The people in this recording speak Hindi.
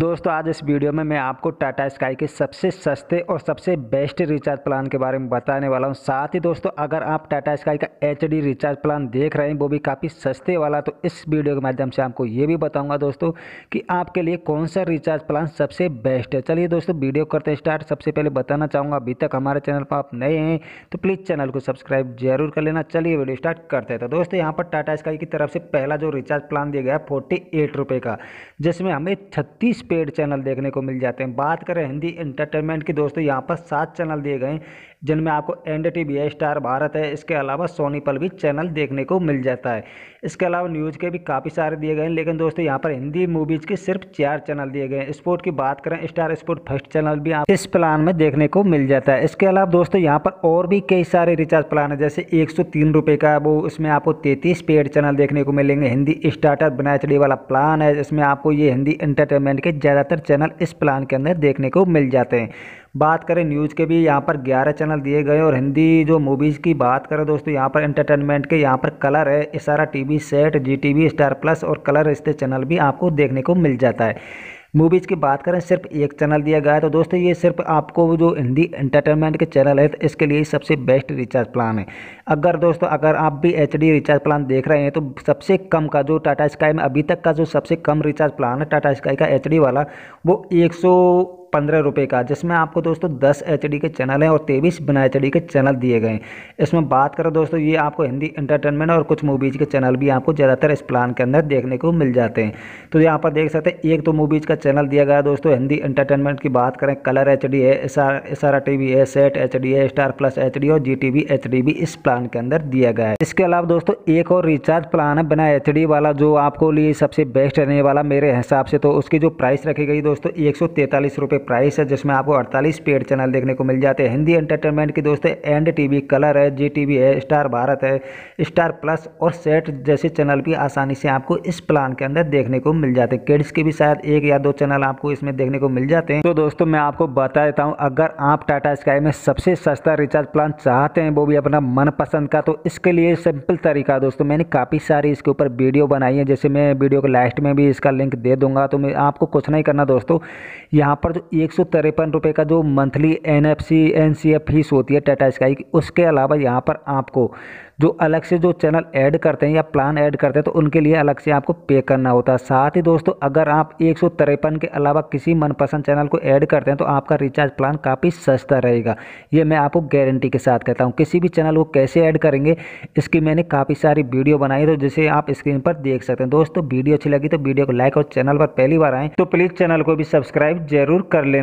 दोस्तों आज इस वीडियो में मैं आपको टाटा स्काई के सबसे सस्ते और सबसे बेस्ट रिचार्ज प्लान के बारे में बताने वाला हूं साथ ही दोस्तों अगर आप टाटा स्काई का एच रिचार्ज प्लान देख रहे हैं वो भी काफ़ी सस्ते वाला तो इस वीडियो के माध्यम से आपको ये भी बताऊंगा दोस्तों कि आपके लिए कौन सा रिचार्ज प्लान सबसे बेस्ट है चलिए दोस्तों वीडियो करते स्टार्ट सबसे पहले बताना चाहूँगा अभी तक हमारे चैनल पर आप नए हैं तो प्लीज़ चैनल को सब्सक्राइब जरूर कर लेना चलिए वीडियो स्टार्ट करते हैं तो दोस्तों यहाँ पर टाटा स्काई की तरफ से पहला जो रिचार्ज प्लान दिया गया है फोर्टी का जिसमें हमें छत्तीस पेड चैनल देखने को मिल जाते हैं बात करें हिंदी इंटरटेनमेंट की दोस्तों यहाँ पर सात चैनल दिए गए जिनमें आपको एन डी टी है स्टार भारत है इसके अलावा सोनी पल भी चैनल देखने को मिल जाता है इसके अलावा न्यूज़ के भी काफ़ी सारे दिए गए हैं लेकिन दोस्तों यहाँ पर हिंदी मूवीज़ के सिर्फ चार चैनल दिए गए हैं स्पोर्ट की बात करें स्टार स्पोर्ट फर्स्ट चैनल भी आप इस प्लान में देखने को मिल जाता है इसके अलावा दोस्तों यहाँ पर और भी कई सारे रिचार्ज प्लान है जैसे एक सौ तीन का वो इसमें आपको तैतीस पेड चैनल देखने को मिलेंगे हिंदी स्टार्टर बनाचड़ी वाला प्लान है जिसमें आपको ये हिंदी इंटरटेनमेंट के ज़्यादातर चैनल इस प्लान के अंदर देखने को मिल जाते हैं बात करें न्यूज़ के भी यहाँ पर 11 चैनल दिए गए और हिंदी जो मूवीज़ की बात करें दोस्तों यहाँ पर एंटरटेनमेंट के यहाँ पर कलर है Ishara TV set Zee star plus और कलर रिश्ते चैनल भी आपको देखने को मिल जाता है मूवीज़ की बात करें सिर्फ एक चैनल दिया गया है तो दोस्तों ये सिर्फ आपको जो हिंदी एंटरटेनमेंट के चैनल है तो इसके लिए सबसे बेस्ट रिचार्ज प्लान है अगर दोस्तों अगर आप भी एच रिचार्ज प्लान देख रहे हैं तो सबसे कम का जो टाटा स्काई में अभी तक का जो सबसे कम रिचार्ज प्लान है टाटा स्काई का एच वाला वो एक पंद्रह रुपये का जिसमें आपको दोस्तों दस एच के चैनल हैं और तेईस बिना एच के चैनल दिए गए इसमें बात करें दोस्तों ये आपको हिंदी इंटरटेनमेंट और कुछ मूवीज़ के चैनल भी आपको ज़्यादातर इस प्लान के अंदर देखने को मिल जाते हैं तो यहाँ पर देख सकते हैं एक तो मूवीज़ का चैनल दिया गया दोस्तों हिंदी इंटरटेनमेंट की बात करें कलर एच डी है आर टी वी है सेट एच डी है स्टार प्लस एच डी और Zee T V H D भी इस प्लान के अंदर दिया गया है इसके अलावा दोस्तों एक और रिचार्ज प्लान है बिना एच डी वाला जो आपको लिए सबसे बेस्ट रहने वाला मेरे हिसाब से तो उसकी जो प्राइस रखी गई दोस्तों एक सौ प्राइस है जिसमें आपको 48 पेड चैनल देखने को मिल जाते हैं हिंदी एंटरटेनमेंट की दोस्तों एंड टीवी कलर है जी टी है स्टार भारत है स्टार प्लस और सेट जैसे चैनल भी आसानी से आपको इस प्लान के अंदर देखने को मिल जाते हैं किड्स के भी शायद एक या दो चैनल आपको इसमें देखने को मिल जाते हैं तो दोस्तों मैं आपको बता देता हूँ अगर आप टाटा स्काई में सबसे सस्ता रिचार्ज प्लान चाहते हैं वो भी अपना मनपसंद का तो इसके लिए सिंपल तरीका दोस्तों मैंने काफ़ी सारी इसके ऊपर वीडियो बनाई है जैसे मैं वीडियो के लास्ट में भी इसका लिंक दे दूंगा तो मैं आपको कुछ नहीं करना दोस्तों यहाँ पर जो एक सौ तिरपन रुपये का जो monthly N F C N C F fees होती है टाटा स्काई की उसके अलावा यहाँ पर आपको जो अलग से जो चैनल ऐड करते हैं या प्लान ऐड करते हैं तो उनके लिए अलग से आपको पे करना होता है साथ ही दोस्तों अगर आप एक के अलावा किसी मनपसंद चैनल को ऐड करते हैं तो आपका रिचार्ज प्लान काफ़ी सस्ता रहेगा ये मैं आपको गारंटी के साथ कहता हूँ किसी भी चैनल को कैसे ऐड करेंगे इसकी मैंने काफ़ी सारी वीडियो बनाई तो जिसे आप स्क्रीन पर देख सकते हैं दोस्तों वीडियो अच्छी लगी तो वीडियो को लाइक और चैनल पर पहली बार आएँ तो प्लीज़ चैनल को भी सब्सक्राइब जरूर कर लें